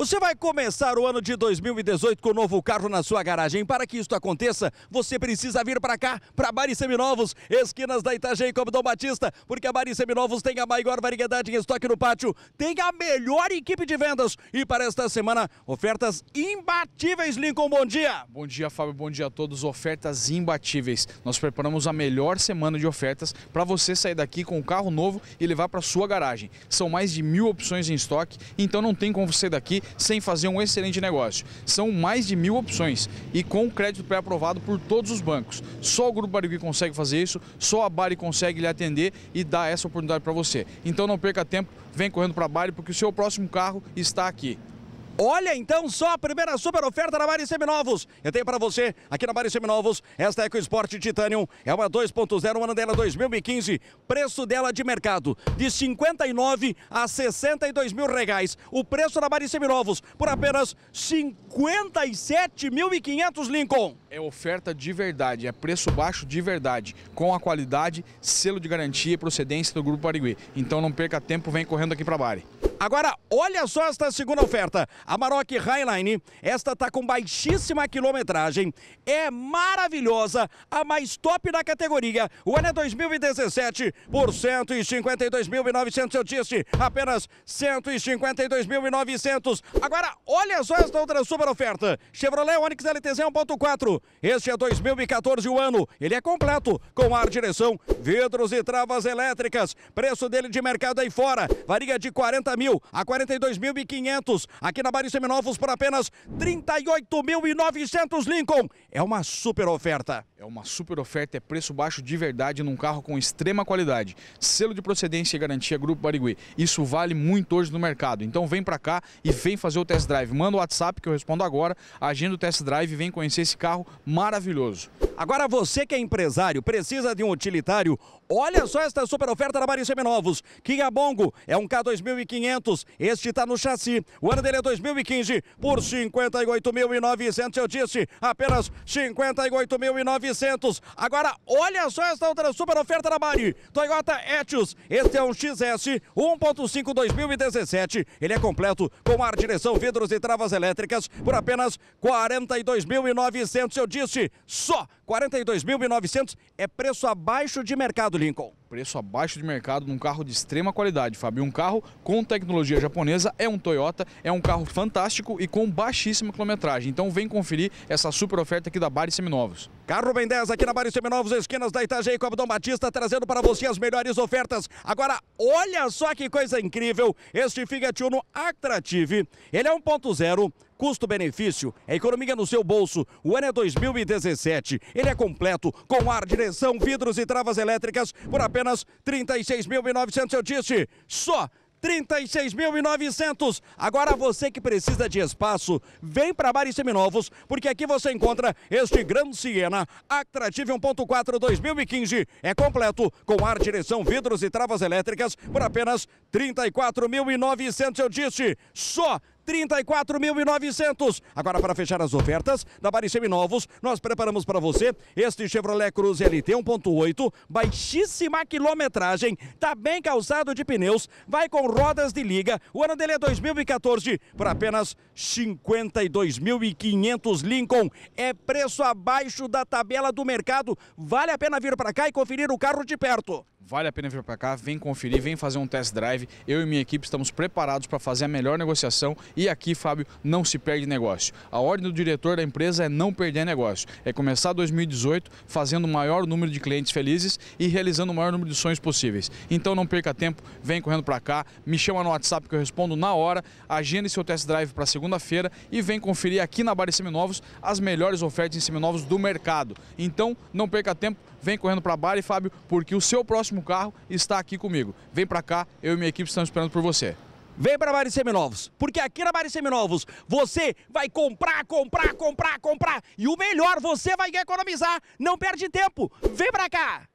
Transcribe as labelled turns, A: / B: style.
A: Você vai começar o ano de 2018 com o novo carro na sua garagem. Para que isso aconteça, você precisa vir para cá, para Bari Seminovos, esquinas da Itajaí como Dom Batista, porque a Bari Seminovos tem a maior variedade em estoque no pátio, tem a melhor equipe de vendas e para esta semana, ofertas imbatíveis. Lincoln, bom dia.
B: Bom dia, Fábio, bom dia a todos. Ofertas imbatíveis. Nós preparamos a melhor semana de ofertas para você sair daqui com um carro novo e levar para sua garagem. São mais de mil opções em estoque, então não tem como você daqui sem fazer um excelente negócio. São mais de mil opções e com crédito pré-aprovado por todos os bancos. Só o Grupo Barigui consegue fazer isso, só a Bari consegue lhe atender e dar essa oportunidade para você. Então não perca tempo, vem correndo para a Bari porque o seu próximo carro está aqui.
A: Olha então só a primeira super oferta na Mari Seminovos. Eu tenho para você aqui na Mari Seminovos esta EcoSport Titanium. É uma 2.0, uma ano dela 2015. Preço dela de mercado de 59 a 62 mil reais. O preço da Mari Seminovos por apenas 57.500 Lincoln.
B: É oferta de verdade, é preço baixo de verdade, com a qualidade, selo de garantia e procedência do
A: Grupo Parigui. Então não perca tempo, vem correndo aqui para a Mari. Agora, olha só esta segunda oferta. A Maroc Highline, esta tá com baixíssima quilometragem, é maravilhosa, a mais top da categoria. O ano é 2017 por 152.900, eu disse, apenas 152.900. Agora, olha só esta outra super oferta. Chevrolet Onix LTZ 1.4. Este é 2014 o ano. Ele é completo, com ar, direção, vidros e travas elétricas. Preço dele de mercado aí fora, varia de 40 mil mil a 42.500. Aqui na Bari Seminovos por apenas 38.900 Lincoln. É uma super
B: oferta. É uma super oferta, é preço baixo de verdade num carro com extrema qualidade. Selo de procedência e garantia Grupo Barigui. Isso vale muito hoje no mercado. Então vem para cá e vem fazer o test drive. Manda o WhatsApp que eu respondo agora. agindo o test drive e vem conhecer esse carro maravilhoso.
A: Agora você que é empresário, precisa de um utilitário, olha só esta super oferta da Bari Seminovos. Kia Bongo é um K2500 500. Este está no chassi. O ano dele é 2015 por 58.900. Eu disse apenas 58.900. Agora, olha só esta outra super oferta da Mari. Toyota Etios. Este é um XS 1.5 2017. Ele é completo com ar, direção, vidros e travas elétricas por apenas 42.900. Eu disse só 42.900 é preço abaixo de mercado, Lincoln.
B: Preço abaixo de mercado num carro de extrema qualidade, Fábio. Um carro com tecnologia japonesa, é um Toyota, é um carro fantástico e com baixíssima quilometragem. Então vem conferir essa super oferta aqui da Bari Seminovos.
A: Carro Ben 10 aqui na Bari Seminovos, esquinas da Itajaí com Abdom Batista, trazendo para você as melhores ofertas. Agora, olha só que coisa incrível, este Fiat Uno Actrative. Ele é 1.0, custo-benefício, é economia no seu bolso. O ano é 2017. Ele é completo, com ar, direção, vidros e travas elétricas por apenas 36.900, eu disse. Só 36.900. Agora você que precisa de espaço, vem para baris Seminovos, porque aqui você encontra este grande Siena Actrative 1.4 2015. É completo, com ar, direção, vidros e travas elétricas por apenas 34.900, eu disse. Só 34.900. Agora, para fechar as ofertas da Bari Seminovos, nós preparamos para você este Chevrolet Cruze LT 1.8, baixíssima quilometragem, tá bem calçado de pneus, vai com rodas de liga. O ano dele é 2014 por apenas 52.500 Lincoln. É preço abaixo da tabela do mercado. Vale a pena vir para cá e conferir o carro de perto.
B: Vale a pena vir para cá, vem conferir, vem fazer um test drive. Eu e minha equipe estamos preparados para fazer a melhor negociação e aqui, Fábio, não se perde negócio. A ordem do diretor da empresa é não perder negócio. É começar 2018 fazendo o maior número de clientes felizes e realizando o maior número de sonhos possíveis. Então não perca tempo, vem correndo para cá, me chama no WhatsApp que eu respondo na hora, agenda seu test drive para segunda-feira e vem conferir aqui na Bari Seminovos as melhores ofertas em seminovos do mercado. Então não perca tempo, vem correndo para a Bari, Fábio, porque o seu próximo carro está aqui comigo.
A: Vem para cá, eu e minha equipe estamos esperando por você. Vem para Bari Seminovos, porque aqui na Bari Seminovos você vai comprar, comprar, comprar, comprar e o melhor, você vai economizar. Não perde tempo. Vem para cá.